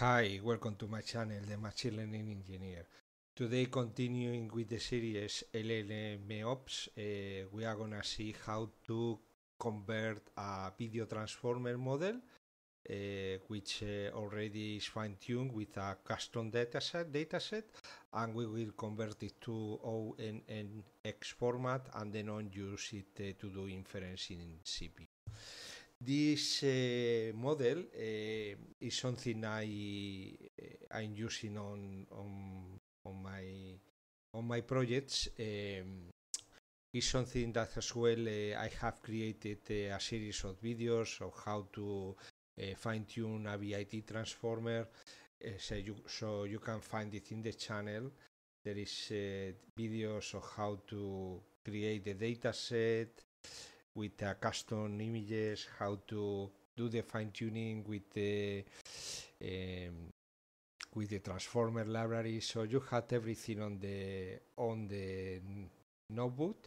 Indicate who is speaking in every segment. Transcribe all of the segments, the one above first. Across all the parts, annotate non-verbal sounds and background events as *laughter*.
Speaker 1: Hi, welcome to my channel, the Machine Learning Engineer. Today, continuing with the series LLM Ops, uh, we are gonna see how to convert a video transformer model, uh, which uh, already is fine-tuned with a custom dataset, dataset, and we will convert it to ONNX format and then on use it uh, to do inference in CPU this uh, model uh, is something I eh, I'm using on on on my on my projects. Um, is something that as well I have created a series of videos of how to fine tune a VIT transformer. so you so you can find it in the channel. There is videos of how to create the data set with uh, custom images, how to do the fine tuning with the um, with the transformer library. So you had everything on the on the notebook.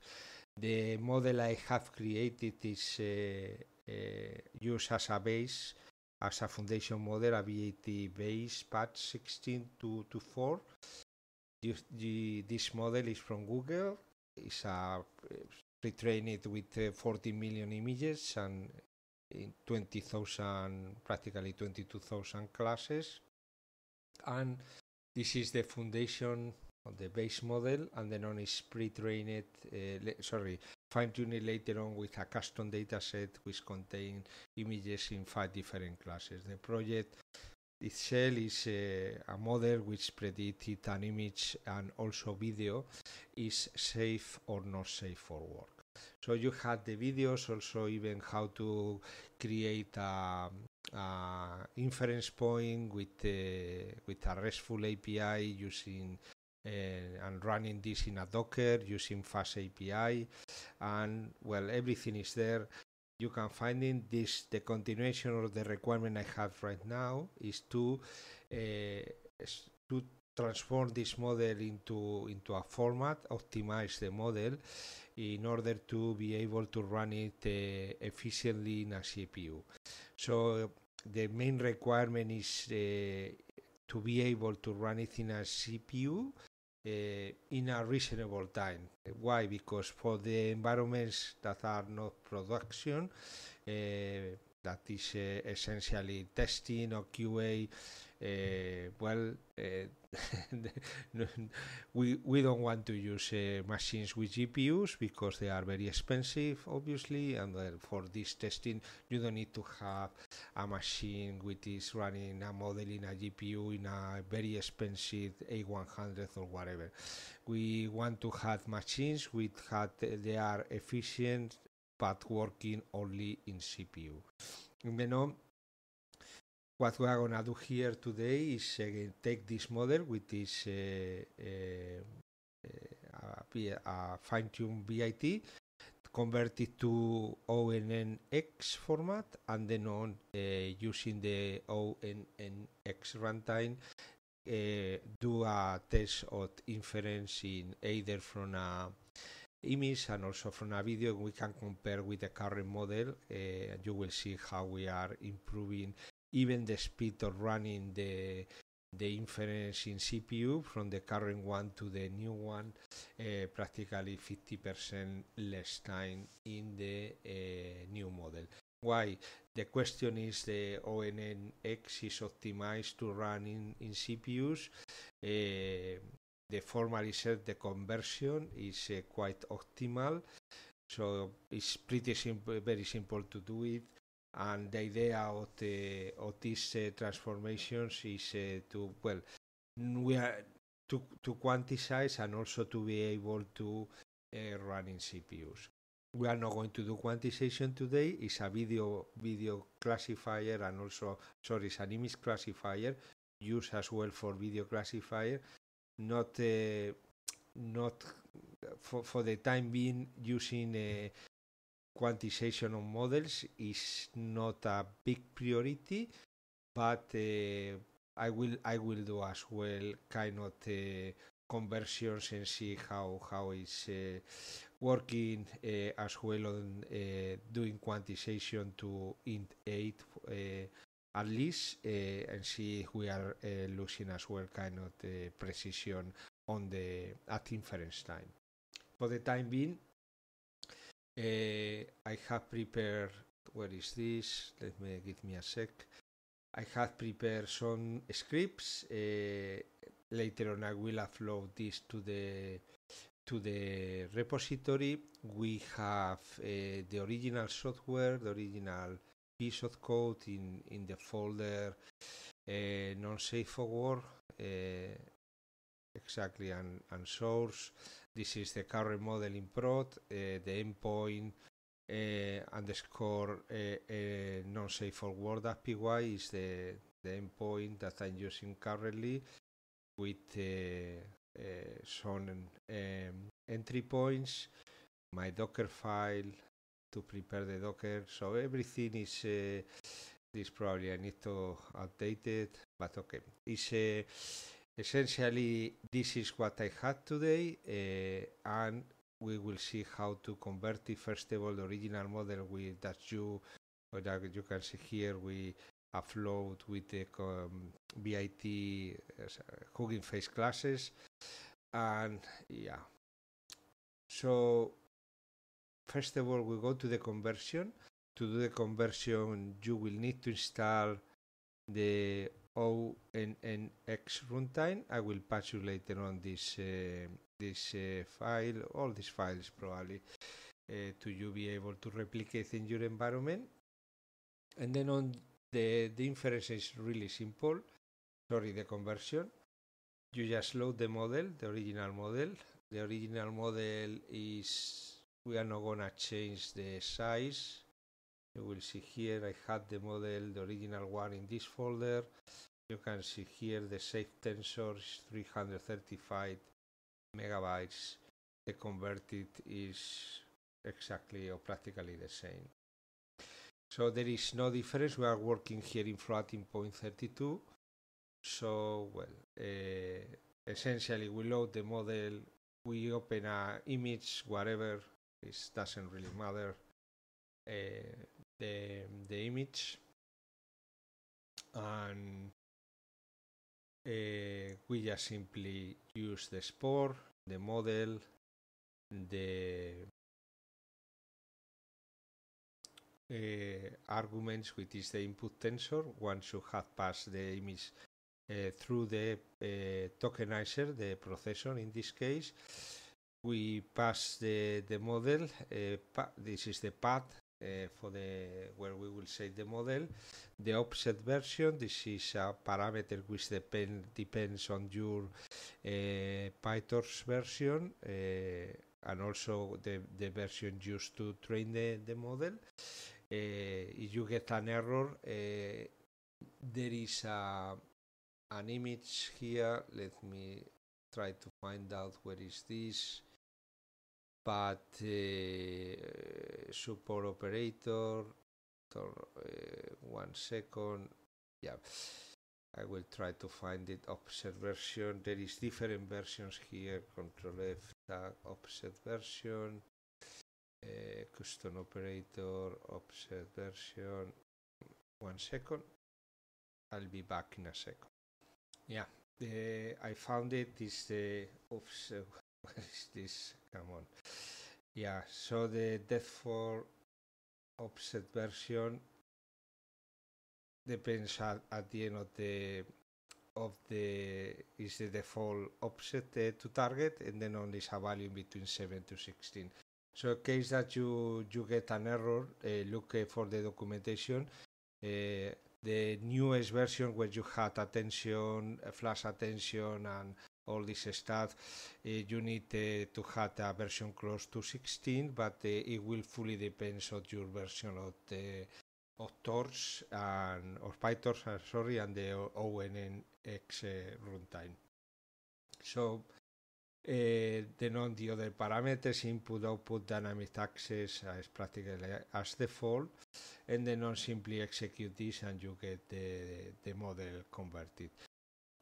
Speaker 1: The model I have created is uh, uh used as a base, as a foundation model, a VAT base patch 16 to, to 4. This, the, this model is from Google. It's a retrain it with uh, 40 million images and eh, 20,000, practically 22,000 classes. And this is the foundation of the base model, and then on is pre-trained, uh, sorry, fine-tuned later on with a custom dataset which contains images in five different classes. The project this shell is uh, a model which predicted an image and also video is safe or not safe for work. So you had the videos, also even how to create a, um, a inference point with a, with a RESTful API using uh, and running this in a Docker using Fast API, and well everything is there you can find in this the continuation of the requirement I have right now is to uh, to transform this model into into a format, optimize the model in order to be able to run it uh, efficiently in a CPU. So the main requirement is uh, to be able to run it in a CPU Eh, in a reasonable time. Why? Because for the environments that are not production, eh, that is uh, essentially testing or QA. Uh, well, uh, *laughs* we we don't want to use machines with GPUs because they are very expensive, obviously, and for this testing you don't need to have a machine which is running a model in a GPU in a very expensive A100 or whatever. We want to have machines which have, they are efficient but working only in CPU. You know, what we are going to do here today is again, take this model with this uh, uh, uh, fine-tuned BIT, convert it to ONNX format, and then on uh, using the ONNX runtime, uh, do a test of inference in either from a image and also from a video we can compare with the current model uh, you will see how we are improving even the speed of running the the inference in CPU from the current one to the new one uh, practically 50% less time in the uh, new model. Why? The question is the ONNX is optimized to run in, in CPUs. Uh, the formal itself, the conversion is uh, quite optimal. So it's pretty simple, very simple to do it. And the idea of, the, of these uh, transformations is uh, to, well, we are to, to quantize and also to be able to uh, run in CPUs. We are not going to do quantization today. It's a video video classifier and also sorry, it's an image classifier used as well for video classifier not uh, not for, for the time being using uh, quantization of models is not a big priority but uh, I will I will do as well kind of uh, conversions and see how how it's uh, working uh, as well on doing quantization to int 8 at least eh, and see if we are eh, losing as well kind of the precision on the at inference time. For the time being, eh, I have prepared. Where is this? Let me give me a sec. I have prepared some scripts. Uh, later on, I will upload this to the to the repository. We have uh, the original software, the original piece code in, in the folder uh, eh, non-safe for work eh, exactly and, and source. This is the current model in prod, eh, the endpoint underscore non-safe for word p y is the, the endpoint that I'm using currently with uh, some um, entry points, my Docker file, to prepare the Docker. So everything is uh, probably I need to update it, but okay. It's uh, essentially this is what I had today, uh, and we will see how to convert it. First of all, the original model with that you that you can see here we upload with the um, BIT uh, Hugging Face classes, and yeah. So first of all, we go to the conversion. To do the conversion, you will need to install the ONNX runtime. I will pass you later on this uh, this uh, file, all these files probably, uh, to you be able to replicate in your environment. And then on the the inference is really simple. Sorry, the conversion. You just load the model, the original model. The original model is we are not gonna change the size you will see here I had the model the original one in this folder you can see here the safe tensor is 335 megabytes the converted is exactly or practically the same so there is no difference we are working here in floating point 32 so well uh, essentially we load the model we open a image whatever it doesn't really matter uh, the the image and uh, we just simply use the spore, the model, the uh, arguments, which is the input tensor. Once you have passed the image uh, through the uh, tokenizer, the processor in this case, we pass the, the model. Uh, this is the path uh, for the where we will save the model. The offset version, this is a parameter which depend, depends on your uh, PyTorch version uh, and also the, the version used to train the, the model. Uh, if you get an error, uh, there is a, an image here. Let me try to find out where is this but uh, support operator or, uh, one second yeah I will try to find it offset version there is different versions here control F tag offset version uh, custom operator offset version one second I'll be back in a second yeah uh, I found it is the uh, *laughs* offset what is this Come on. Yeah, so the Death for offset version depends at, at the end of the of the is the default offset uh, to target and then only is a value between 7 to 16 so in case that you you get an error uh, look uh, for the documentation eh, the newest version where you had attention flash attention and all this stuff, eh, you need eh, to have a version close to 16, but eh, it will fully depends on your version of the of Torch and of PyTorch, uh, sorry, and the ONNX uh, runtime. So uh, then on the other parameters, input, output, dynamic access uh, is practically as default, and then on simply execute this and you get the, the model converted.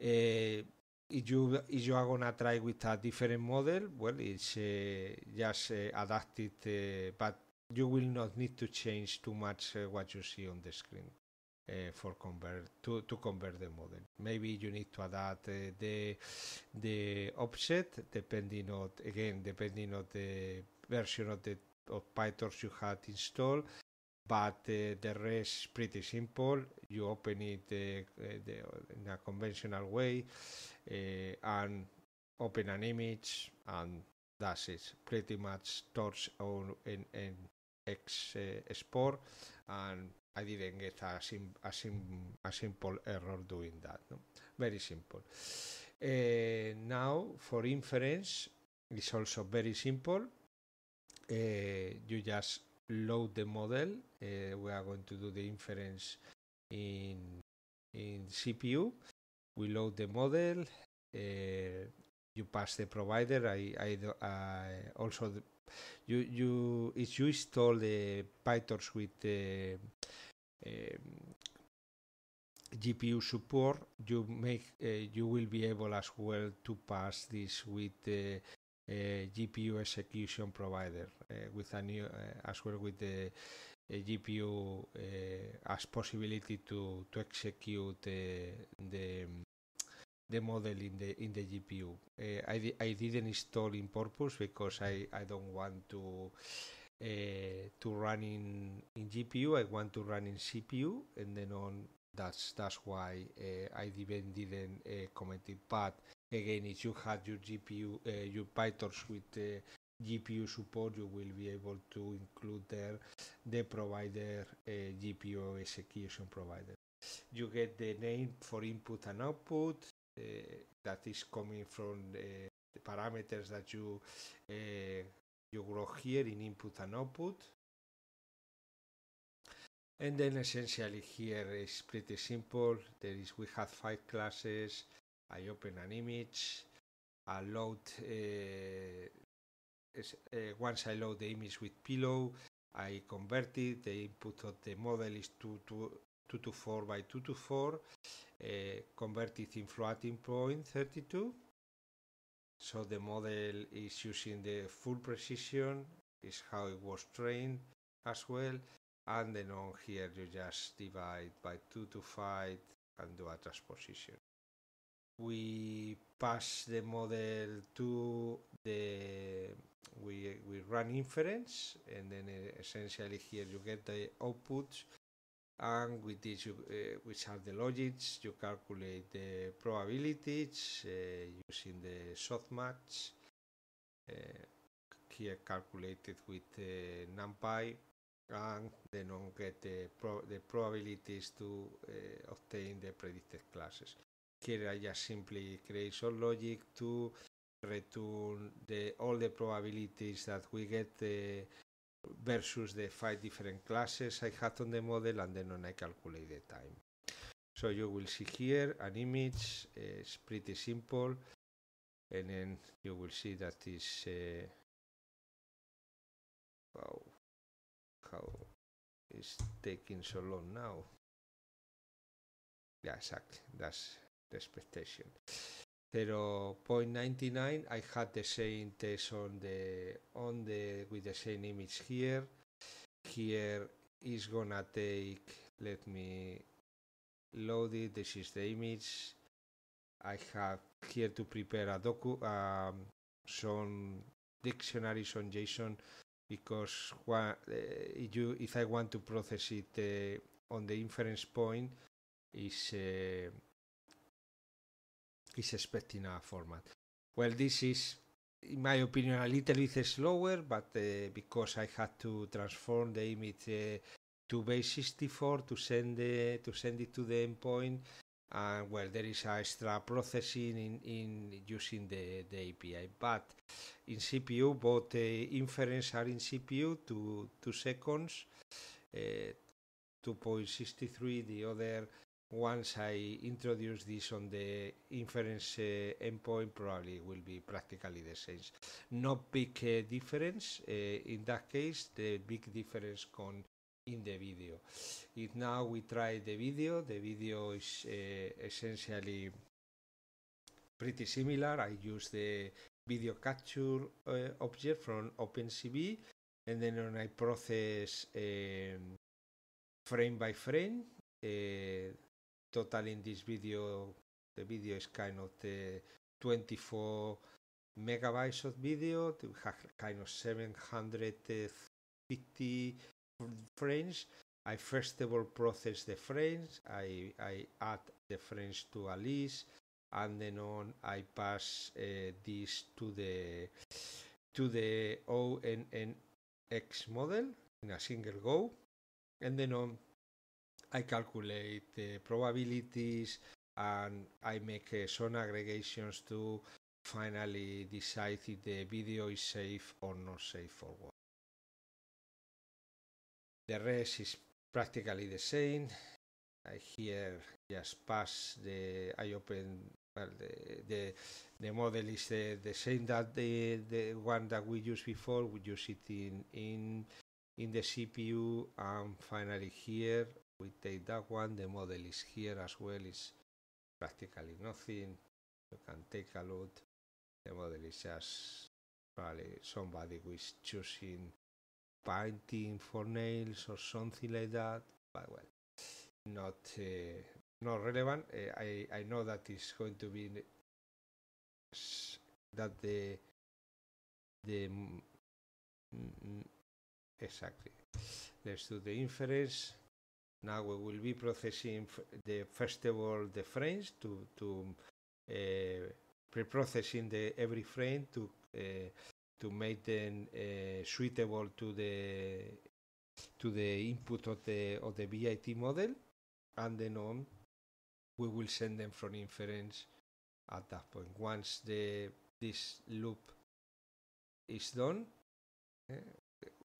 Speaker 1: Uh, If you if you are gonna try with a different model, well, it's uh, just uh, adapted, uh, but you will not need to change too much uh, what you see on the screen. Uh, for convert to, to convert the model. Maybe you need to adapt uh, the the offset depending on again depending on the version of the of PyTorch you had installed but uh, the rest is pretty simple. You open it uh, the, in a conventional way uh, and open an image and that's it. Pretty much torch on an, in X export uh, and I didn't get a, sim, a, sim, a simple error doing that. No? Very simple. Uh, now for inference, it's also very simple. Uh, you just load the model. Uh, we are going to do the inference in in CPU. We load the model. Uh, you pass the provider. I I, I also the, you you if you install the PyTorch with the um, GPU support, you make uh, you will be able as well to pass this with the GPU execution provider uh, with a new uh, as well with the GPU uh, as possibility to to execute the the model in the in the GPU. I, I didn't install in purpose because I, I don't want to uh, to run in, in GPU. I want to run in CPU, and then on that's that's why uh, I even didn't uh, comment it. But again if you have your GPU uh, your PyTorch with uh, GPU support you will be able to include there the provider uh, GPU execution provider you get the name for input and output uh, that is coming from the, the parameters that you uh, you grow here in input and output and then essentially here is pretty simple there is we have five classes I open an image, I load, eh, eh, once I load the image with pillow, I convert it, the input of the model is 2, 2, 224 by 224, uh, eh, convert it in floating point 32. So the model is using the full precision, is how it was trained as well. And then on here you just divide by 2 to 5 and do a transposition we pass the model to the we we run inference and then uh, essentially here you get the outputs and with this you, uh, which are the logics you calculate the probabilities uh, using the softmax uh, here calculated with uh, numpy and then on get the, pro the probabilities to obtain the predicted classes que I just simply create some logic to return the, all the probabilities that we get the, eh, versus the five different classes I had on the model and then I calculate the time. So you will see here an image, uh, it's pretty simple and then you will see that is uh, wow, how it's taking so long now. Yeah, exactly, that's expectation. 0.99 I had the same test on the on the with the same image here here is gonna take let me load it this is the image I have here to prepare a docu um, some dictionaries on JSON because one, uh, you, if I want to process it uh, on the inference point is uh, he's expecting a format. Well, this is, in my opinion, a little bit slower, but uh, because I had to transform the image uh, to base 64 to send the to send it to the endpoint, and well, there is extra processing in, in using the, the API. But in CPU, both uh, inference are in CPU to two seconds. Uh, 2.63 the other once I introduce this on the inference uh, endpoint, probably it will be practically the same. No big uh, difference uh, in that case, the big difference con in the video. If now we try the video, the video is uh, essentially pretty similar. I use the video capture uh, object from OpenCV and then I process um, frame by frame. Uh, total in this video the video is kind of the 24 megabytes of video to have kind of 750 frames i first of all process the frames i i add the frames to a list and then on i pass uh, this to the to the onnx model in a single go and then on I calculate the probabilities and I make uh, some aggregations to finally decide if the video is safe or not safe for what. The rest is practically the same. I here just pass the I open well the the, the model is the, the same that the the one that we used before. We use it in in in the CPU and finally here we take that one, the model is here as well, It's practically nothing, you can take a look, the model is just probably somebody who is choosing painting for nails or something like that, but well, not uh, not relevant. Eh, I, I know that it's going to be that the the mm, mm, exactly. Let's do the inference. Now we will be processing the first of all the frames to to uh, pre-processing the every frame to uh, to make them uh, suitable to the to the input of the of the BIT model, and then on we will send them from inference at that point. Once the this loop is done,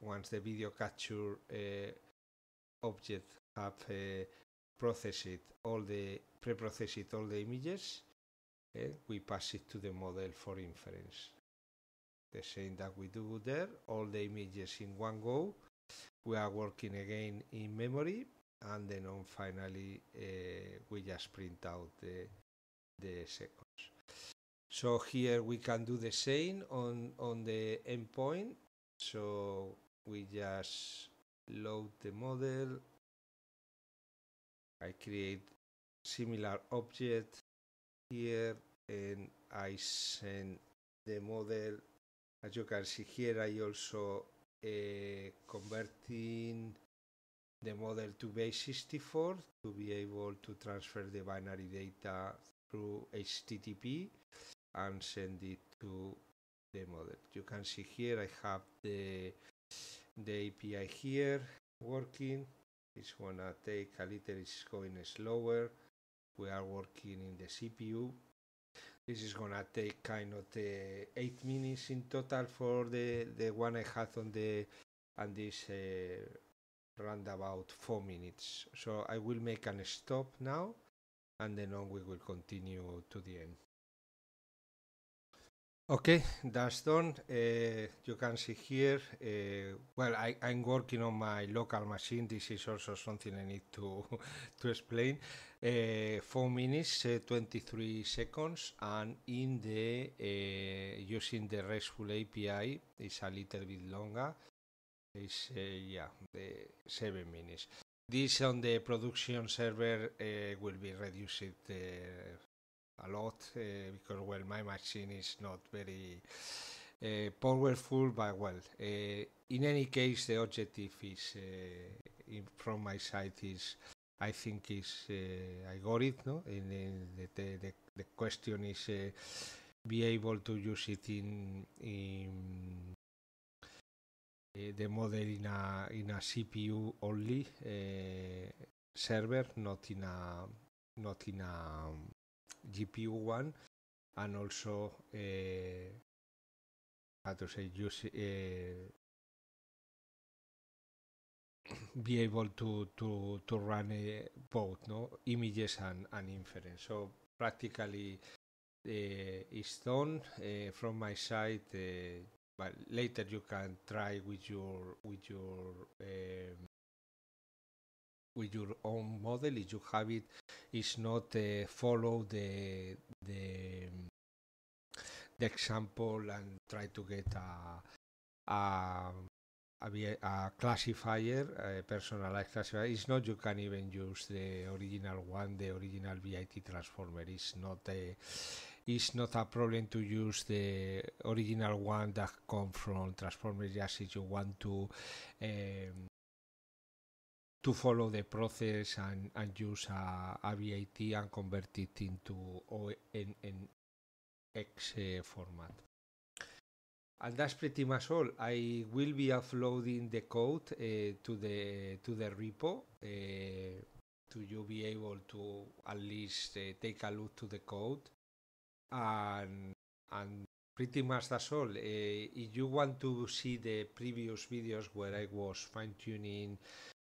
Speaker 1: once the video capture object have uh, processed all the preprocessed all the images. Okay? Eh, we pass it to the model for inference. The same that we do there, all the images in one go. We are working again in memory, and then on finally uh, we just print out the the seconds. So here we can do the same on on the endpoint. So we just load the model I create similar object here and I send the model as you can see here I also uh, converting the model to base64 to be able to transfer the binary data through HTTP and send it to the model. You can see here I have the the API here working it's gonna take a little, it's going slower. We are working in the CPU. This is gonna take kind of the eight minutes in total for the, the one I had on the, and this uh, round about four minutes. So I will make a stop now and then on we will continue to the end. Okay, that's done. Uh, you can see here, uh, well, I, am working on my local machine. This is also something I need to, *laughs* to explain. Uh, 4 minutes, uh, 23 seconds, and in the uh, using the RESTful API, it's a little bit longer. It's, uh, yeah, 7 minutes. This on the production server will be reduced a lot uh, because well my machine is not very uh, powerful but well uh, in any case the objective is uh, in, from my side is I think is uh, I got it no and, and the, the, the, question is uh, be able to use it in, in the model in a in a CPU only server not in a not in a GPU one and also uh, how to say use uh, be able to to to run uh, both no images and, and inference. So practically it's done from my side. but later you can try with your with your um, with your own model if you have it is not uh, follow the the the example and try to get a a, a, classifier, a personalized classifier. It's not you can even use the original one, the original VIT transformer. It's not a uh, it's not a problem to use the original one that come from transformers just if you want to um, to follow the process and, and use uh, a, a VAT and convert it into an X uh, format. And that's pretty much all. I will be uploading the code uh, to the to the repo uh, to you be able to at least uh, take a look to the code and and pretty much that's all. Uh, if you want to see the previous videos where I was fine tuning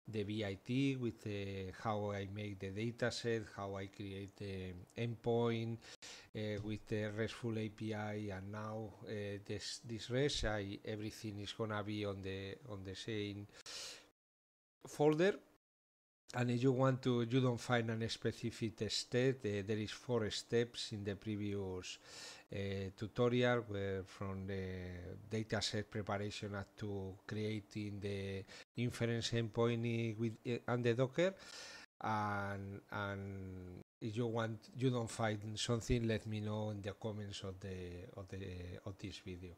Speaker 1: the VIT with the uh, how I make the dataset, how I create the endpoint uh, with the RESTful API, and now uh, this this REST, I, everything is gonna be on the on the same folder and if you want to you don't find a specific step uh, there is four steps in the previous uh, tutorial where from the dataset preparation up to creating the inference endpoint with uh, and the docker and and if you want you don't find something let me know in the comments of the of the of this video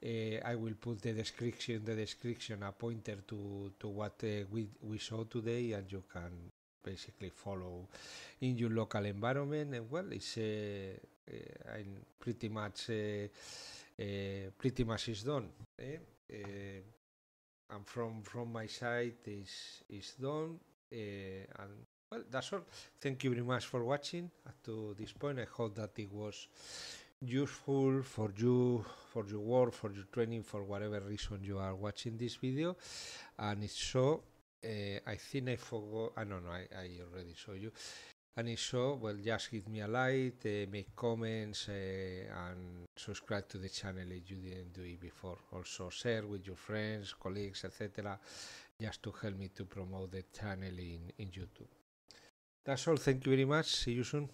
Speaker 1: Eh, I will put the description, the description, a pointer to to what eh, we we saw today, and you can basically follow in your local environment. And well, it's eh, I'm pretty much pretty much is done. Eh? and from from my side is is done uh, and well that's all thank you very much for watching up to this point i hope that it was useful for you for your work for your training for whatever reason you are watching this video and if so uh, i think i forgot i don't know I, I already saw you and if so well just give me a like uh, make comments uh, and subscribe to the channel if you didn't do it before also share with your friends colleagues etc just to help me to promote the channel in, in youtube that's all thank you very much see you soon